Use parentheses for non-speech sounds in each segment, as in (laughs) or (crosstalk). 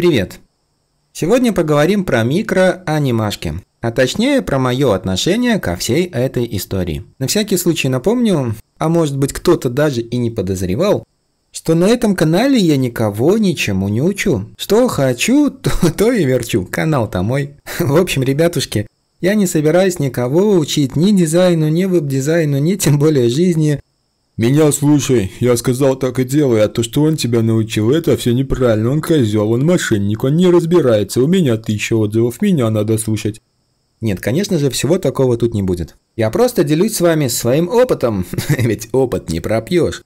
Привет! Сегодня поговорим про микроанимашки, а точнее про мое отношение ко всей этой истории. На всякий случай напомню, а может быть кто-то даже и не подозревал, что на этом канале я никого ничему не учу. Что хочу, (laughs) то, то и верчу. Канал-то мой. (laughs) В общем, ребятушки, я не собираюсь никого учить ни дизайну, ни веб-дизайну, ни тем более жизни, «Меня слушай, я сказал так и делай, а то, что он тебя научил, это все неправильно, он козел, он мошенник, он не разбирается, у меня тысяча отзывов, меня надо слушать». Нет, конечно же, всего такого тут не будет. Я просто делюсь с вами своим опытом, (laughs) ведь опыт не пропьешь.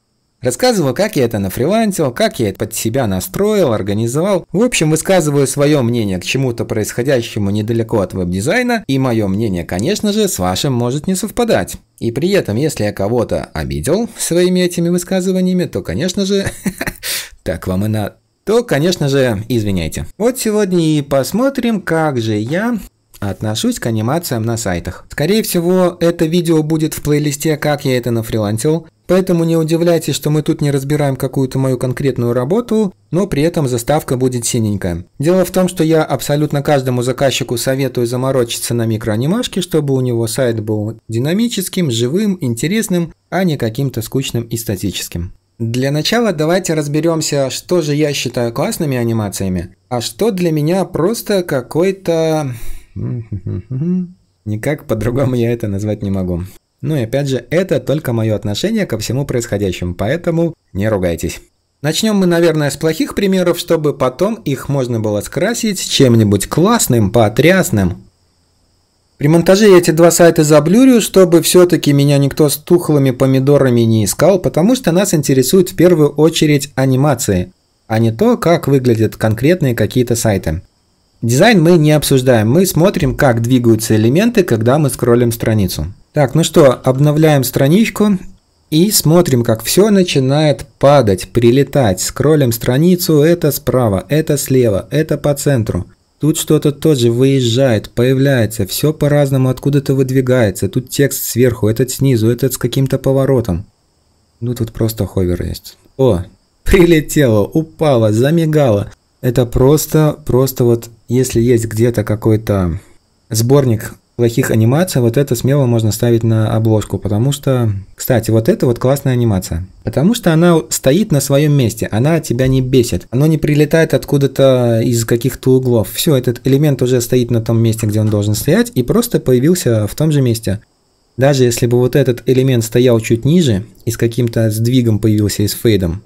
Рассказываю, как я это нафрилансил, как я это под себя настроил, организовал. В общем, высказываю свое мнение к чему-то происходящему недалеко от веб-дизайна, и мое мнение, конечно же, с вашим может не совпадать. И при этом, если я кого-то обидел своими этими высказываниями, то, конечно же, (laughs) так вам и на То, конечно же, извиняйте. Вот сегодня и посмотрим, как же я отношусь к анимациям на сайтах. Скорее всего, это видео будет в плейлисте «Как я это нафрилансил». Поэтому не удивляйтесь, что мы тут не разбираем какую-то мою конкретную работу, но при этом заставка будет синенькая. Дело в том, что я абсолютно каждому заказчику советую заморочиться на микроанимашке, чтобы у него сайт был динамическим, живым, интересным, а не каким-то скучным и статическим. Для начала давайте разберемся, что же я считаю классными анимациями, а что для меня просто какой-то... (laughs) Никак по-другому я это назвать не могу. Ну и опять же, это только мое отношение ко всему происходящему, поэтому не ругайтесь. Начнем мы, наверное, с плохих примеров, чтобы потом их можно было скрасить чем-нибудь классным, потрясным. При монтаже я эти два сайта заблюрю, чтобы все-таки меня никто с тухлыми помидорами не искал, потому что нас интересуют в первую очередь анимации, а не то, как выглядят конкретные какие-то сайты. Дизайн мы не обсуждаем, мы смотрим, как двигаются элементы, когда мы скроллим страницу. Так, ну что, обновляем страничку и смотрим, как все начинает падать, прилетать. Скроллим страницу, это справа, это слева, это по центру. Тут что-то тоже выезжает, появляется, все по-разному откуда-то выдвигается. Тут текст сверху, этот снизу, этот с каким-то поворотом. Ну тут просто ховер есть. О, (laughs) прилетело, упало, замигало. Это просто, просто вот, если есть где-то какой-то сборник плохих анимаций, вот это смело можно ставить на обложку, потому что... Кстати, вот это вот классная анимация. Потому что она стоит на своем месте, она тебя не бесит. Оно не прилетает откуда-то из каких-то углов. Все, этот элемент уже стоит на том месте, где он должен стоять, и просто появился в том же месте. Даже если бы вот этот элемент стоял чуть ниже и с каким-то сдвигом появился и с фейдом.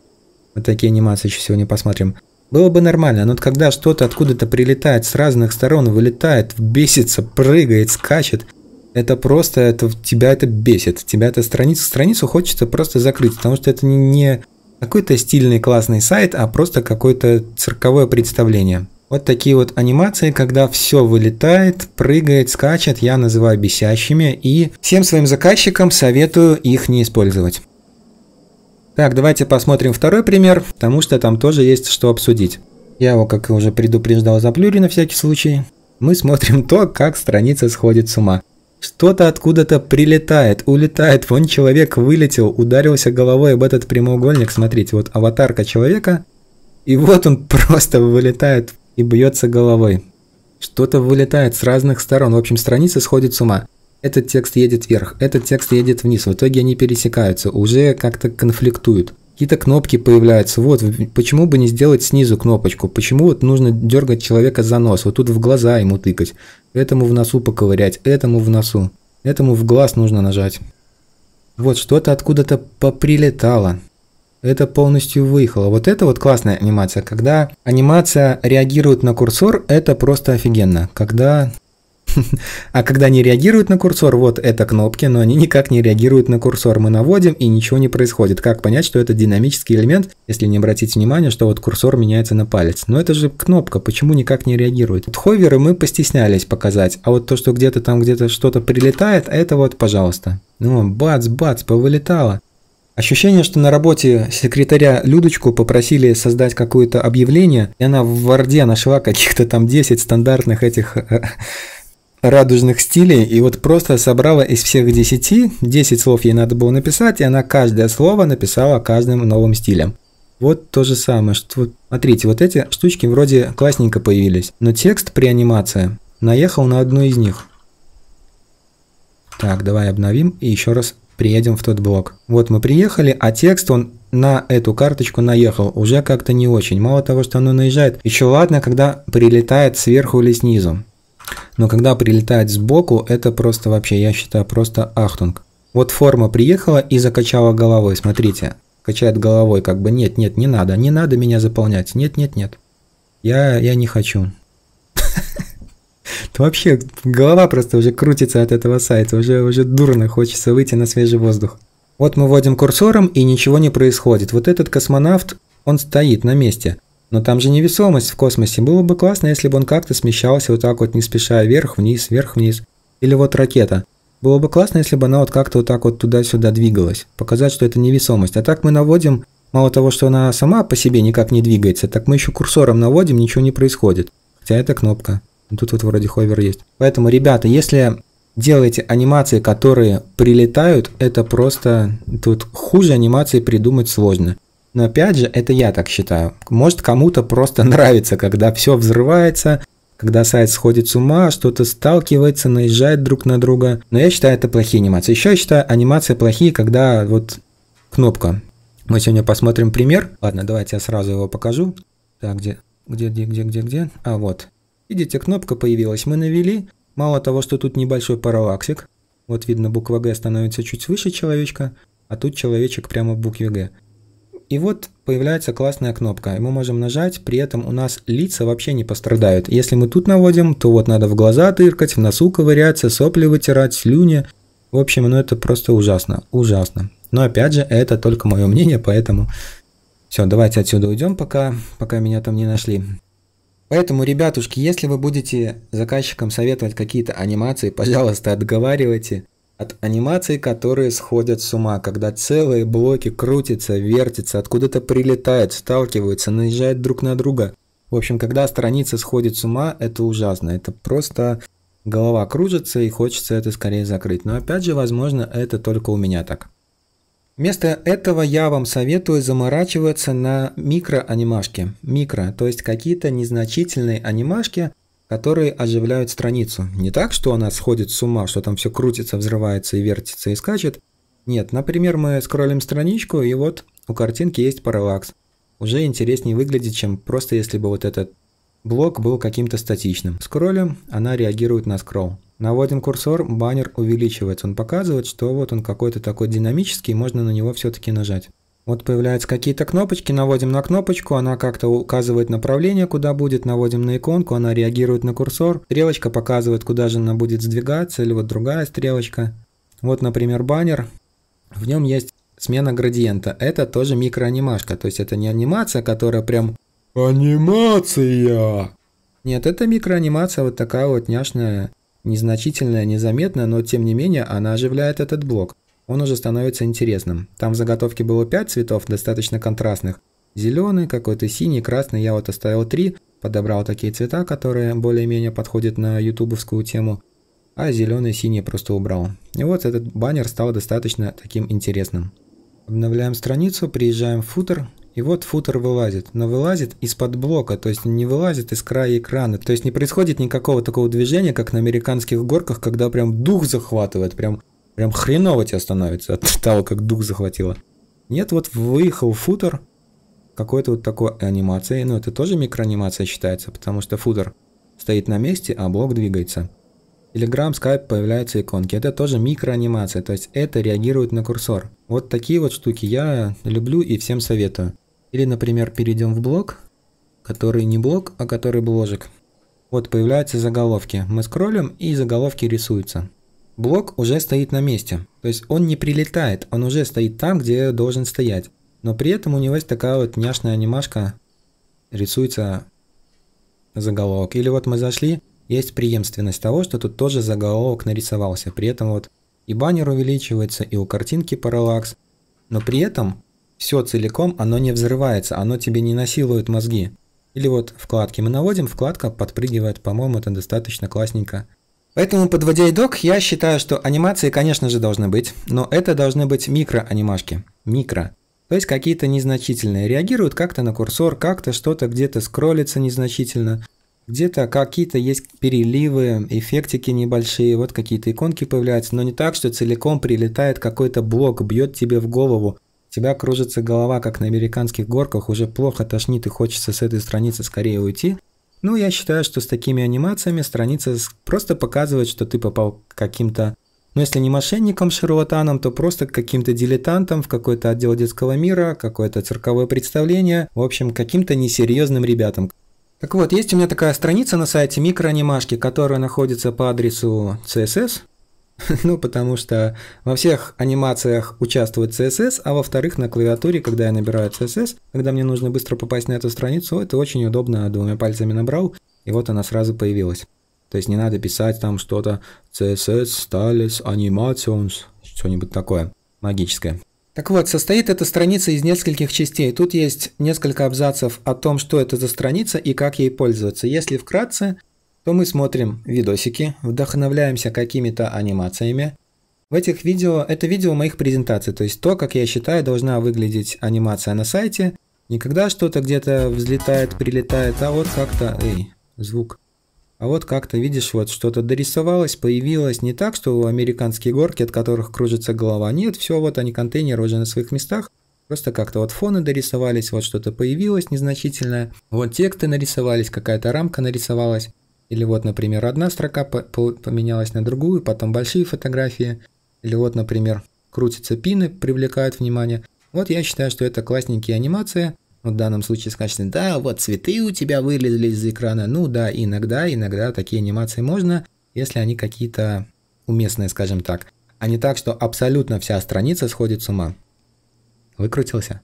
Вот такие анимации еще сегодня посмотрим. Было бы нормально, но когда что-то откуда-то прилетает, с разных сторон вылетает, бесится, прыгает, скачет, это просто, это тебя это бесит, тебя это страницу, страницу хочется просто закрыть, потому что это не, не какой-то стильный классный сайт, а просто какое-то цирковое представление. Вот такие вот анимации, когда все вылетает, прыгает, скачет, я называю бесящими и всем своим заказчикам советую их не использовать. Так, давайте посмотрим второй пример, потому что там тоже есть что обсудить. Я его, как уже предупреждал, заплюри на всякий случай. Мы смотрим то, как страница сходит с ума. Что-то откуда-то прилетает, улетает, вон человек вылетел, ударился головой об этот прямоугольник, смотрите, вот аватарка человека, и вот он (laughs) просто вылетает и бьется головой. Что-то вылетает с разных сторон, в общем, страница сходит с ума этот текст едет вверх, этот текст едет вниз. В итоге они пересекаются, уже как-то конфликтуют. Какие-то кнопки появляются. Вот, почему бы не сделать снизу кнопочку? Почему вот нужно дергать человека за нос? Вот тут в глаза ему тыкать. Этому в носу поковырять, этому в носу. Этому в глаз нужно нажать. Вот что-то откуда-то поприлетало. Это полностью выехало. Вот это вот классная анимация. Когда анимация реагирует на курсор, это просто офигенно. Когда (laughs) А когда они реагируют на курсор, вот это кнопки, но они никак не реагируют на курсор. Мы наводим, и ничего не происходит. Как понять, что это динамический элемент, если не обратить внимание, что вот курсор меняется на палец? Но это же кнопка, почему никак не реагирует? Вот ховеры мы постеснялись показать, а вот то, что где-то там где-то что-то прилетает, это вот, пожалуйста. Ну, бац-бац, повылетало. Ощущение, что на работе секретаря Людочку попросили создать какое-то объявление, и она в Варде нашла каких-то там 10 стандартных этих э, радужных стилей, и вот просто собрала из всех 10, 10 слов ей надо было написать, и она каждое слово написала каждым новым стилем. Вот то же самое, что, смотрите, вот эти штучки вроде классненько появились, но текст при анимации наехал на одну из них. Так, давай обновим и еще раз приедем в тот блок. Вот мы приехали, а текст он на эту карточку наехал, уже как-то не очень. Мало того, что оно наезжает, еще ладно, когда прилетает сверху или снизу. Но когда прилетает сбоку, это просто вообще, я считаю, просто ахтунг. Вот форма приехала и закачала головой, смотрите. Качает головой, как бы, нет, нет, не надо, не надо меня заполнять, нет, нет, нет. Я, я не хочу. (laughs) Вообще, голова просто уже крутится от этого сайта, уже, уже дурно хочется выйти на свежий воздух. Вот мы вводим курсором, и ничего не происходит. Вот этот космонавт, он стоит на месте – но там же невесомость в космосе. Было бы классно, если бы он как-то смещался вот так вот, не спеша, вверх-вниз, вверх-вниз. Или вот ракета. Было бы классно, если бы она вот как-то вот так вот туда-сюда двигалась. Показать, что это невесомость. А так мы наводим, мало того, что она сама по себе никак не двигается, так мы еще курсором наводим, ничего не происходит. Хотя это кнопка. Ну, тут вот вроде ховер есть. Поэтому, ребята, если делаете анимации, которые прилетают, это просто... Тут хуже анимации придумать сложно. Но опять же, это я так считаю. Может, кому-то просто (laughs) нравится, когда все взрывается, когда сайт сходит с ума, что-то сталкивается, наезжает друг на друга. Но я считаю, это плохие анимации. Еще я считаю, анимации плохие, когда вот кнопка. Мы сегодня посмотрим пример. Ладно, давайте я сразу его покажу. Так, где, где, где, где, где, где? А, вот. Видите, кнопка появилась. Мы навели. Мало того, что тут небольшой параллаксик. Вот видно, буква Г становится чуть выше человечка, а тут человечек прямо в букве Г. И вот появляется классная кнопка, и мы можем нажать, при этом у нас лица вообще не пострадают. Если мы тут наводим, то вот надо в глаза тыркать, в носу ковыряться, сопли вытирать, слюни. В общем, ну это просто ужасно, ужасно. Но опять же, это только мое мнение, поэтому... Все, давайте отсюда уйдем, пока, пока меня там не нашли. Поэтому, ребятушки, если вы будете заказчикам советовать какие-то анимации, пожалуйста, отговаривайте. От анимаций, которые сходят с ума, когда целые блоки крутятся, вертятся, откуда-то прилетают, сталкиваются, наезжают друг на друга. В общем, когда страница сходит с ума, это ужасно. Это просто голова кружится и хочется это скорее закрыть. Но опять же, возможно, это только у меня так. Вместо этого я вам советую заморачиваться на микроанимашки. Микро, то есть какие-то незначительные анимашки – которые оживляют страницу. Не так, что она сходит с ума, что там все крутится, взрывается и вертится и скачет. Нет, например, мы скроллим страничку, и вот у картинки есть параллакс. Уже интереснее выглядит, чем просто если бы вот этот блок был каким-то статичным. Скроллим, она реагирует на скролл. Наводим курсор, баннер увеличивается. Он показывает, что вот он какой-то такой динамический, можно на него все-таки нажать. Вот появляются какие-то кнопочки, наводим на кнопочку, она как-то указывает направление, куда будет, наводим на иконку, она реагирует на курсор, стрелочка показывает, куда же она будет сдвигаться, или вот другая стрелочка. Вот, например, баннер, в нем есть смена градиента. Это тоже микроанимашка, то есть это не анимация, которая прям «Анимация!» Нет, это микроанимация вот такая вот няшная, незначительная, незаметная, но тем не менее она оживляет этот блок он уже становится интересным. Там в заготовке было 5 цветов, достаточно контрастных. Зеленый, какой-то синий, красный, я вот оставил 3, подобрал такие цвета, которые более-менее подходят на ютубовскую тему, а зеленый, синий просто убрал. И вот этот баннер стал достаточно таким интересным. Обновляем страницу, приезжаем в футер, и вот футер вылазит, но вылазит из-под блока, то есть не вылазит из края экрана. То есть не происходит никакого такого движения, как на американских горках, когда прям дух захватывает, прям Прям хреново тебе становится от того, как дух захватило. Нет, вот выехал футер какой-то вот такой анимации. Ну, это тоже микроанимация считается, потому что футер стоит на месте, а блок двигается. Telegram, Skype появляются иконки. Это тоже микроанимация, то есть это реагирует на курсор. Вот такие вот штуки я люблю и всем советую. Или, например, перейдем в блок, который не блок, а который бложек. Вот появляются заголовки. Мы скроллим и заголовки рисуются блок уже стоит на месте. То есть он не прилетает, он уже стоит там, где должен стоять. Но при этом у него есть такая вот няшная анимашка, рисуется заголовок. Или вот мы зашли, есть преемственность того, что тут тоже заголовок нарисовался. При этом вот и баннер увеличивается, и у картинки параллакс. Но при этом все целиком, оно не взрывается, оно тебе не насилует мозги. Или вот вкладки мы наводим, вкладка подпрыгивает, по-моему, это достаточно классненько. Поэтому, подводя итог, я считаю, что анимации, конечно же, должны быть, но это должны быть микроанимашки. Микро. То есть какие-то незначительные. Реагируют как-то на курсор, как-то что-то где-то скроллится незначительно, где-то какие-то есть переливы, эффектики небольшие, вот какие-то иконки появляются, но не так, что целиком прилетает какой-то блок, бьет тебе в голову, у тебя кружится голова, как на американских горках, уже плохо тошнит и хочется с этой страницы скорее уйти. Ну, я считаю, что с такими анимациями страница просто показывает, что ты попал к каким-то но ну, если не мошенником, шарлатаном, то просто каким-то дилетантам в какой-то отдел детского мира, какое-то цирковое представление, в общем, каким-то несерьезным ребятам. Так вот, есть у меня такая страница на сайте микроанимашки, которая находится по адресу CSS, (laughs) Ну, потому что во всех анимациях участвует CSS, а во-вторых, на клавиатуре, когда я набираю CSS, когда мне нужно быстро попасть на эту страницу, это очень удобно, а двумя пальцами набрал, и вот она сразу появилась. То есть не надо писать там что-то CSS, Stylus, Animations, что-нибудь такое магическое. Так вот, состоит эта страница из нескольких частей. Тут есть несколько абзацев о том, что это за страница и как ей пользоваться. Если вкратце, то мы смотрим видосики, вдохновляемся какими-то анимациями. В этих видео, это видео моих презентаций, то есть то, как я считаю, должна выглядеть анимация на сайте. Никогда что-то где-то взлетает, прилетает, а вот как-то... Эй, звук. А вот как-то, видишь, вот что-то дорисовалось, появилось. Не так, что американские горки, от которых кружится голова. Нет, все, вот они контейнеры уже на своих местах. Просто как-то вот фоны дорисовались, вот что-то появилось незначительное. Вот тексты нарисовались, какая-то рамка нарисовалась. Или вот, например, одна строка поменялась на другую, потом большие фотографии. Или вот, например, крутятся пины, привлекают внимание. Вот я считаю, что это классненькие анимации. В данном случае сказано, да, вот цветы у тебя вылезли из экрана. Ну да, иногда, иногда такие анимации можно, если они какие-то уместные, скажем так. А не так, что абсолютно вся страница сходит с ума. Выкрутился?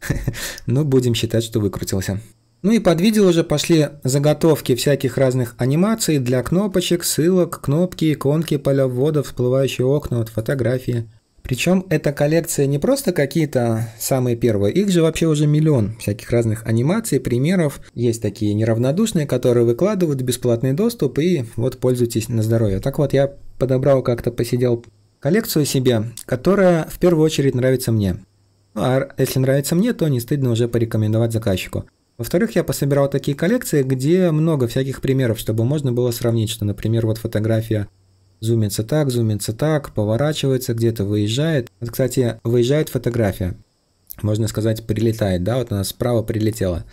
(laughs) Ну, будем считать, что выкрутился. Ну и под видео уже пошли заготовки всяких разных анимаций для кнопочек, ссылок, кнопки, иконки, поля ввода, всплывающие окна, вот фотографии. Причем эта коллекция не просто какие-то самые первые, их же вообще уже миллион всяких разных анимаций, примеров. Есть такие неравнодушные, которые выкладывают бесплатный доступ и вот пользуйтесь на здоровье. Так вот, я подобрал как-то, посидел коллекцию себе, которая в первую очередь нравится мне. Ну, а если нравится мне, то не стыдно уже порекомендовать заказчику. Во-вторых, я пособирал такие коллекции, где много всяких примеров, чтобы можно было сравнить, что, например, вот фотография зумится так, зумится так, поворачивается, где-то выезжает. Вот, кстати, выезжает фотография. Можно сказать, прилетает, да, вот она справа прилетела.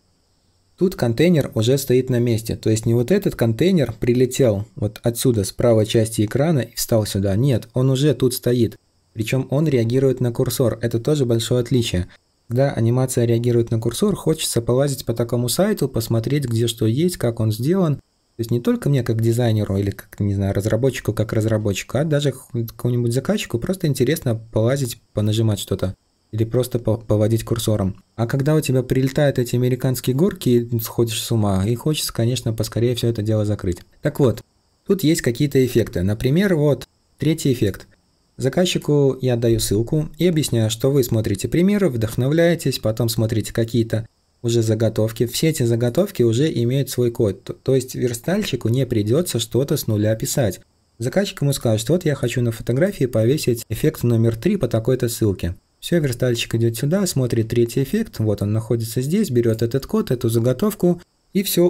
Тут контейнер уже стоит на месте, то есть не вот этот контейнер прилетел вот отсюда, с правой части экрана и встал сюда. Нет, он уже тут стоит. Причем он реагирует на курсор, это тоже большое отличие. Когда анимация реагирует на курсор, хочется полазить по такому сайту, посмотреть, где что есть, как он сделан. То есть не только мне как дизайнеру или как, не знаю, разработчику как разработчику, а даже какому-нибудь заказчику просто интересно полазить, понажимать что-то или просто поводить курсором. А когда у тебя прилетают эти американские горки, и сходишь с ума, и хочется, конечно, поскорее все это дело закрыть. Так вот, тут есть какие-то эффекты. Например, вот третий эффект. Заказчику я даю ссылку и объясняю, что вы смотрите примеры, вдохновляетесь, потом смотрите какие-то уже заготовки. Все эти заготовки уже имеют свой код, то есть верстальщику не придется что-то с нуля писать. Заказчик ему скажет, что вот я хочу на фотографии повесить эффект номер 3 по такой-то ссылке. Все, верстальщик идет сюда, смотрит третий эффект, вот он находится здесь, берет этот код, эту заготовку, и все,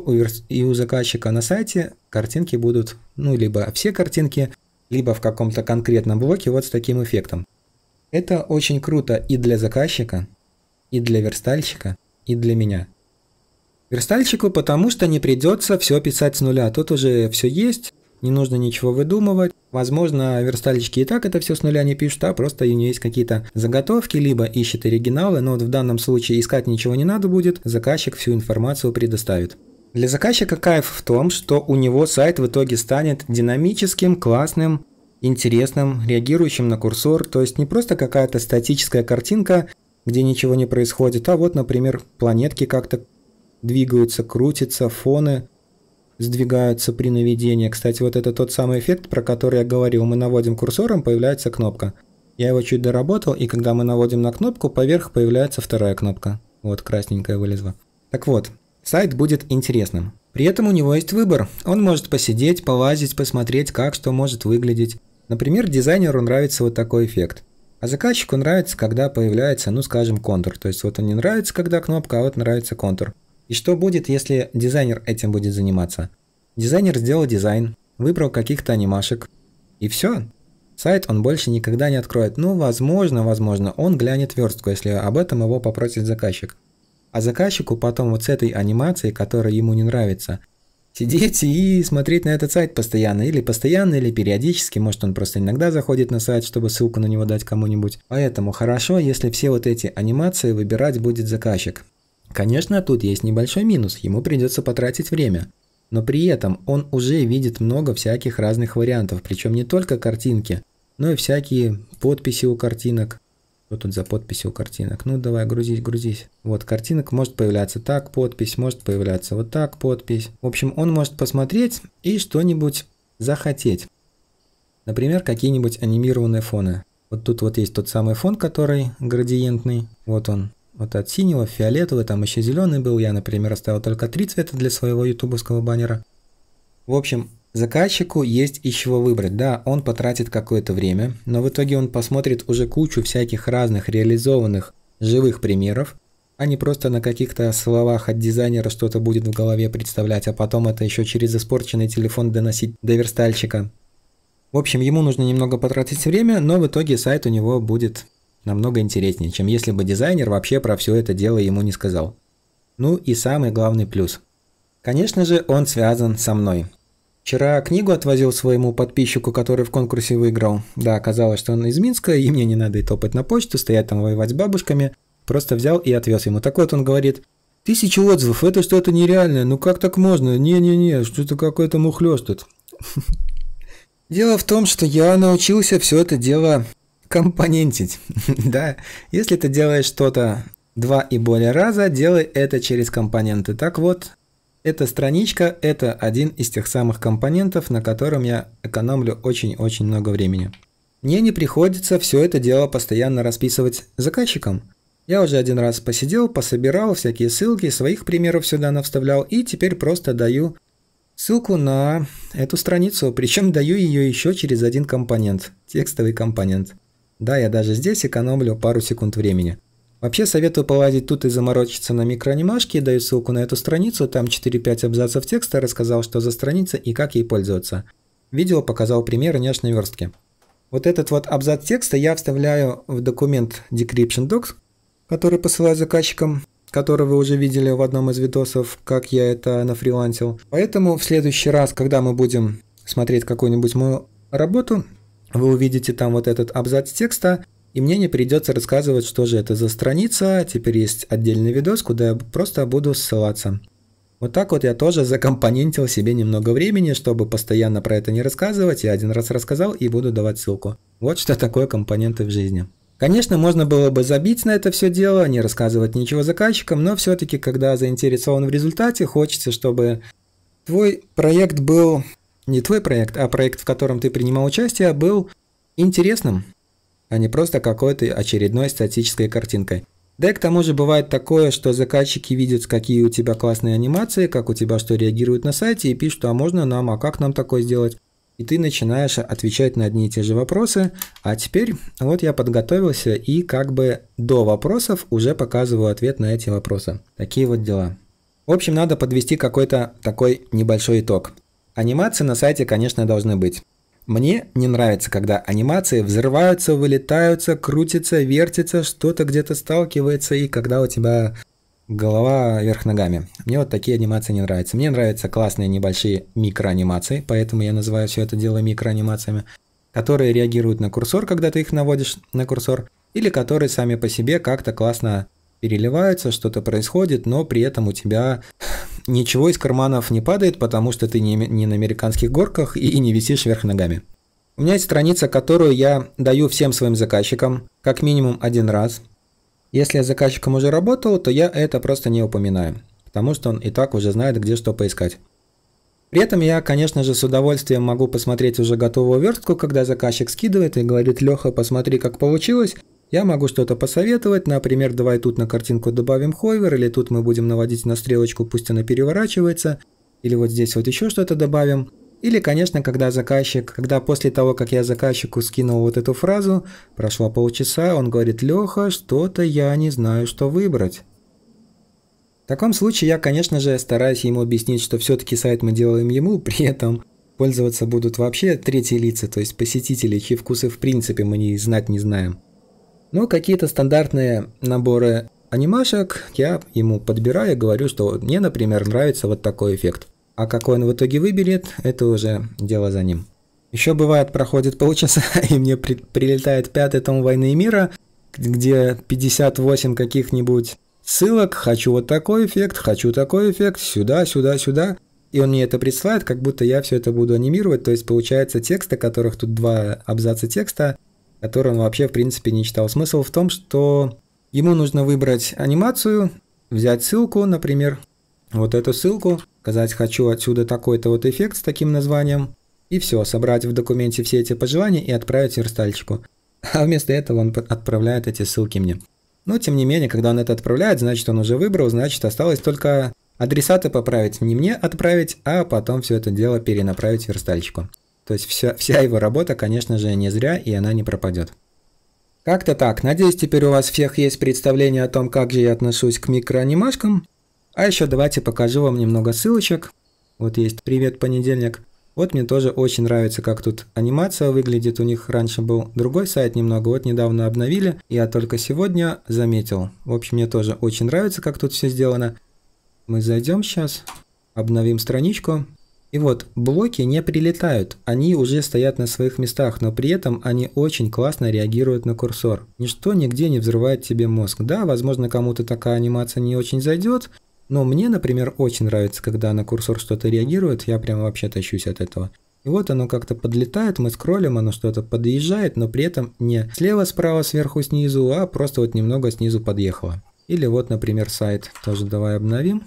и у заказчика на сайте картинки будут, ну, либо все картинки, либо в каком-то конкретном блоке вот с таким эффектом. Это очень круто и для заказчика, и для верстальщика, и для меня. Верстальщику, потому что не придется все писать с нуля. Тут уже все есть, не нужно ничего выдумывать. Возможно, верстальщики и так это все с нуля не пишут, а просто у нее есть какие-то заготовки, либо ищет оригиналы, но вот в данном случае искать ничего не надо будет, заказчик всю информацию предоставит. Для заказчика кайф в том, что у него сайт в итоге станет динамическим, классным, интересным, реагирующим на курсор, то есть не просто какая-то статическая картинка, где ничего не происходит, а вот, например, планетки как-то двигаются, крутятся, фоны сдвигаются при наведении. Кстати, вот это тот самый эффект, про который я говорил. Мы наводим курсором, появляется кнопка. Я его чуть доработал, и когда мы наводим на кнопку, поверх появляется вторая кнопка. Вот красненькая вылезла. Так вот, Сайт будет интересным. При этом у него есть выбор. Он может посидеть, полазить, посмотреть, как что может выглядеть. Например, дизайнеру нравится вот такой эффект. А заказчику нравится, когда появляется, ну скажем, контур. То есть вот он не нравится, когда кнопка, а вот нравится контур. И что будет, если дизайнер этим будет заниматься? Дизайнер сделал дизайн, выбрал каких-то анимашек, и все. Сайт он больше никогда не откроет. Ну, возможно, возможно, он глянет верстку, если об этом его попросит заказчик. А заказчику потом вот с этой анимацией, которая ему не нравится, сидеть и смотреть на этот сайт постоянно. Или постоянно, или периодически. Может, он просто иногда заходит на сайт, чтобы ссылку на него дать кому-нибудь. Поэтому хорошо, если все вот эти анимации выбирать будет заказчик. Конечно, тут есть небольшой минус, ему придется потратить время. Но при этом он уже видит много всяких разных вариантов, причем не только картинки, но и всякие подписи у картинок, что тут за подписи у картинок? Ну, давай, грузись, грузись. Вот, картинок может появляться так подпись, может появляться вот так подпись. В общем, он может посмотреть и что-нибудь захотеть. Например, какие-нибудь анимированные фоны. Вот тут вот есть тот самый фон, который градиентный. Вот он. Вот от синего, фиолетовый, там еще зеленый был. Я, например, оставил только три цвета для своего ютубовского баннера. В общем, Заказчику есть из чего выбрать. Да, он потратит какое-то время, но в итоге он посмотрит уже кучу всяких разных реализованных живых примеров, а не просто на каких-то словах от дизайнера что-то будет в голове представлять, а потом это еще через испорченный телефон доносить до верстальщика. В общем, ему нужно немного потратить время, но в итоге сайт у него будет намного интереснее, чем если бы дизайнер вообще про все это дело ему не сказал. Ну и самый главный плюс. Конечно же, он связан со мной. Вчера книгу отвозил своему подписчику, который в конкурсе выиграл. Да, оказалось, что он из Минска, и мне не надо и топать на почту, стоять там воевать с бабушками. Просто взял и отвез ему. Так вот, он говорит, тысячи отзывов, это что-то нереальное, ну как так можно? Не-не-не, что-то какой-то мухлёж тут. (laughs) Дело в том, что я научился все это дело компонентить, (laughs) да. Если ты делаешь что-то два и более раза, делай это через компоненты. Так вот, эта страничка – это один из тех самых компонентов, на котором я экономлю очень-очень много времени. Мне не приходится все это дело постоянно расписывать заказчикам. Я уже один раз посидел, пособирал всякие ссылки, своих примеров сюда навставлял и теперь просто даю ссылку на эту страницу, причем даю ее еще через один компонент, текстовый компонент. Да, я даже здесь экономлю пару секунд времени – Вообще советую полазить тут и заморочиться на микроанимашке, даю ссылку на эту страницу, там 4-5 абзацев текста, рассказал, что за страница и как ей пользоваться. Видео показал примеры няшной верстки. Вот этот вот абзац текста я вставляю в документ Decryption Docs, который посылаю заказчикам, который вы уже видели в одном из видосов, как я это нафрилансил. Поэтому в следующий раз, когда мы будем смотреть какую-нибудь мою работу, вы увидите там вот этот абзац текста, и мне не придется рассказывать, что же это за страница. Теперь есть отдельный видос, куда я просто буду ссылаться. Вот так вот я тоже закомпонентил себе немного времени, чтобы постоянно про это не рассказывать. Я один раз рассказал и буду давать ссылку. Вот что такое компоненты в жизни. Конечно, можно было бы забить на это все дело, не рассказывать ничего заказчикам, но все-таки, когда заинтересован в результате, хочется, чтобы твой проект был... Не твой проект, а проект, в котором ты принимал участие, был интересным а не просто какой-то очередной статической картинкой. Да и к тому же бывает такое, что заказчики видят, какие у тебя классные анимации, как у тебя что реагирует на сайте, и пишут, а можно нам, а как нам такое сделать? И ты начинаешь отвечать на одни и те же вопросы. А теперь вот я подготовился и как бы до вопросов уже показываю ответ на эти вопросы. Такие вот дела. В общем, надо подвести какой-то такой небольшой итог. Анимации на сайте, конечно, должны быть. Мне не нравится, когда анимации взрываются, вылетаются, крутятся, вертятся, что-то где-то сталкивается, и когда у тебя голова вверх ногами. Мне вот такие анимации не нравятся. Мне нравятся классные небольшие микроанимации, поэтому я называю все это дело микроанимациями, которые реагируют на курсор, когда ты их наводишь на курсор, или которые сами по себе как-то классно переливаются, что-то происходит, но при этом у тебя ничего из карманов не падает, потому что ты не, не на американских горках и, и не висишь вверх ногами. У меня есть страница, которую я даю всем своим заказчикам, как минимум один раз. Если я с заказчиком уже работал, то я это просто не упоминаю, потому что он и так уже знает, где что поискать. При этом я, конечно же, с удовольствием могу посмотреть уже готовую верстку, когда заказчик скидывает и говорит, Леха, посмотри, как получилось, я могу что-то посоветовать, например, давай тут на картинку добавим хойвер, или тут мы будем наводить на стрелочку, пусть она переворачивается, или вот здесь вот еще что-то добавим. Или, конечно, когда заказчик, когда после того, как я заказчику скинул вот эту фразу, прошло полчаса, он говорит, Леха, что-то я не знаю, что выбрать. В таком случае я, конечно же, стараюсь ему объяснить, что все-таки сайт мы делаем ему, (laughs) при этом пользоваться будут вообще третьи лица, то есть посетители, чьи вкусы в принципе мы не знать не знаем. Но ну, какие-то стандартные наборы анимашек я ему подбираю, говорю, что мне, например, нравится вот такой эффект. А какой он в итоге выберет, это уже дело за ним. Еще бывает, проходит полчаса, (laughs) и мне при, прилетает пятый том «Войны и мира», где 58 каких-нибудь ссылок, хочу вот такой эффект, хочу такой эффект, сюда, сюда, сюда. И он мне это присылает, как будто я все это буду анимировать, то есть получается текста, которых тут два абзаца текста – который он вообще в принципе не читал. Смысл в том, что ему нужно выбрать анимацию, взять ссылку, например, вот эту ссылку, сказать «хочу отсюда такой-то вот эффект с таким названием», и все, собрать в документе все эти пожелания и отправить верстальщику. А вместо этого он отправляет эти ссылки мне. Но тем не менее, когда он это отправляет, значит он уже выбрал, значит осталось только адресаты поправить, не мне отправить, а потом все это дело перенаправить верстальщику. То есть вся, вся его работа, конечно же, не зря, и она не пропадет. Как-то так. Надеюсь, теперь у вас всех есть представление о том, как же я отношусь к микроанимашкам. А еще давайте покажу вам немного ссылочек. Вот есть «Привет, понедельник». Вот мне тоже очень нравится, как тут анимация выглядит. У них раньше был другой сайт немного, вот недавно обновили. Я только сегодня заметил. В общем, мне тоже очень нравится, как тут все сделано. Мы зайдем сейчас, обновим страничку. И вот блоки не прилетают, они уже стоят на своих местах, но при этом они очень классно реагируют на курсор. Ничто нигде не взрывает тебе мозг. Да, возможно, кому-то такая анимация не очень зайдет, но мне, например, очень нравится, когда на курсор что-то реагирует, я прям вообще тащусь от этого. И вот оно как-то подлетает, мы скроллим, оно что-то подъезжает, но при этом не слева, справа, сверху, снизу, а просто вот немного снизу подъехало. Или вот, например, сайт, тоже давай обновим.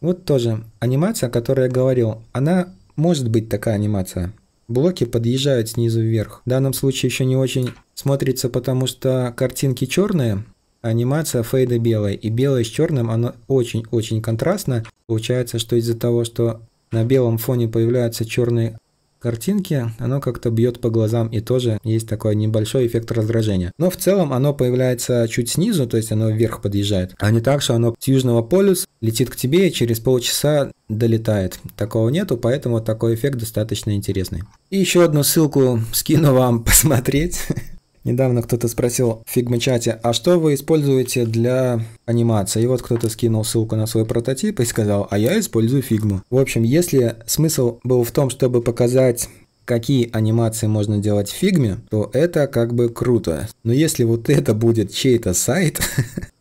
Вот тоже анимация, о которой я говорил, она может быть такая анимация. Блоки подъезжают снизу вверх. В данном случае еще не очень смотрится, потому что картинки черные, а анимация фейда белая. И белое с черным, оно очень-очень контрастно. Получается, что из-за того, что на белом фоне появляются черные картинки, оно как-то бьет по глазам и тоже есть такой небольшой эффект раздражения. Но в целом оно появляется чуть снизу, то есть оно вверх подъезжает, а не так, что оно с южного полюса летит к тебе и через полчаса долетает. Такого нету, поэтому такой эффект достаточно интересный. И еще одну ссылку скину вам (laughs) посмотреть. Недавно кто-то спросил в фигмачате, а что вы используете для анимации? И вот кто-то скинул ссылку на свой прототип и сказал, а я использую фигму. В общем, если смысл был в том, чтобы показать какие анимации можно делать в фигме, то это как бы круто. Но если вот это будет чей-то сайт, (laughs)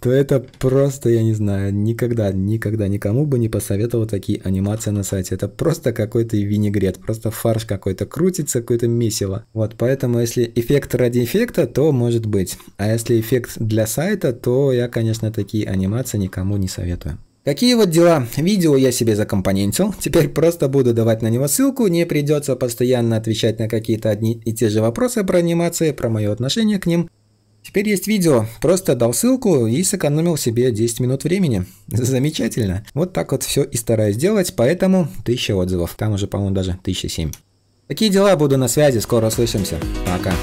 то это просто, я не знаю, никогда, никогда никому бы не посоветовал такие анимации на сайте. Это просто какой-то винегрет, просто фарш какой-то, крутится какое-то месиво. Вот, поэтому если эффект ради эффекта, то может быть. А если эффект для сайта, то я, конечно, такие анимации никому не советую. какие вот дела. Видео я себе закомпонентил. Теперь просто буду давать на него ссылку. Не придется постоянно отвечать на какие-то одни и те же вопросы про анимации, про мое отношение к ним. Теперь есть видео, просто дал ссылку и сэкономил себе 10 минут времени. (laughs) Замечательно. Вот так вот все и стараюсь делать, поэтому 1000 отзывов. Там уже, по-моему, даже 1007. Такие дела, буду на связи, скоро услышимся. Пока.